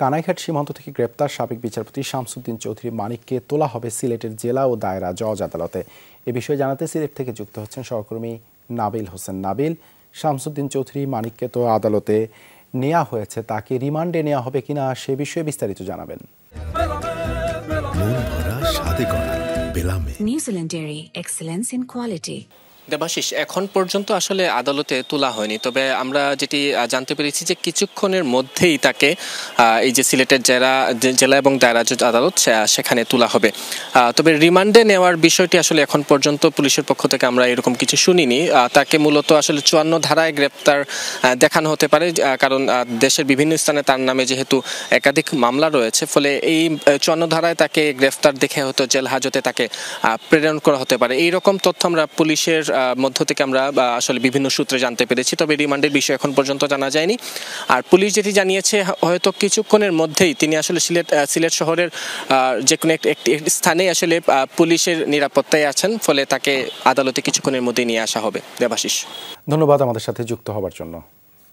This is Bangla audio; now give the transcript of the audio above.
কানাইঘাট সীমান্ত থেকে গ্রেপ্তার সাবেক বিচারপতি শামসুদ্দিন চৌধুরী মানিককে তোলা হবে সিলেটের জেলা ও দায়রা জজ আদালতে এ বিষয়ে জানাতে সিলেট থেকে যুক্ত হচ্ছেন সহকর্মী নাবিল হোসেন নাবিল শামসুদ্দিন চৌধুরী মানিককে তো আদালতে নেওয়া হয়েছে তাকে রিমান্ডে নেওয়া হবে কিনা সে বিষয়ে বিস্তারিত জানাবেন নিউজিল্যান্ডের এক্সেলেন্স ইন কোয়ালিটি দেবাশিস এখন পর্যন্ত আসলে আদালতে তোলা হয়নি তবে আমরা যেটি জানতে পেরেছি যে কিছুক্ষণের মধ্যেই তাকে এই যে সিলেটের জেলা জেলা এবং দায়রা জজ আদালত সেখানে তোলা হবে তবে রিমান্ডে নেওয়ার বিষয়টি আসলে এখন পর্যন্ত পুলিশের পক্ষ থেকে আমরা এরকম কিছু শুনিনি তাকে মূলত আসলে চুয়ান্ন ধারায় গ্রেপ্তার দেখানো হতে পারে কারণ দেশের বিভিন্ন স্থানে তার নামে যেহেতু একাধিক মামলা রয়েছে ফলে এই চুয়ান্ন ধারায় তাকে গ্রেফতার দেখে হয়তো জেল হাজতে তাকে প্রেরণ করা হতে পারে এই রকম তথ্য আমরা পুলিশের মধ্য থেকে আমরা আসলে বিভিন্ন সূত্রে জানতে পেরেছি তবে রিমান্ডের বিষয় এখন পর্যন্ত জানা যায়নি আর পুলিশ যেটি জানিয়েছে হয়তো কিছুক্ষণের মধ্যেই তিনি আসলে সিলেট সিলেট শহরের যে কোনো একটি স্থানে আসলে পুলিশের নিরাপত্তায় আছেন ফলে তাকে আদালতে কিছুক্ষণের মধ্যেই নিয়ে আসা হবে দেবাশিস ধন্যবাদ আমাদের সাথে যুক্ত হবার জন্য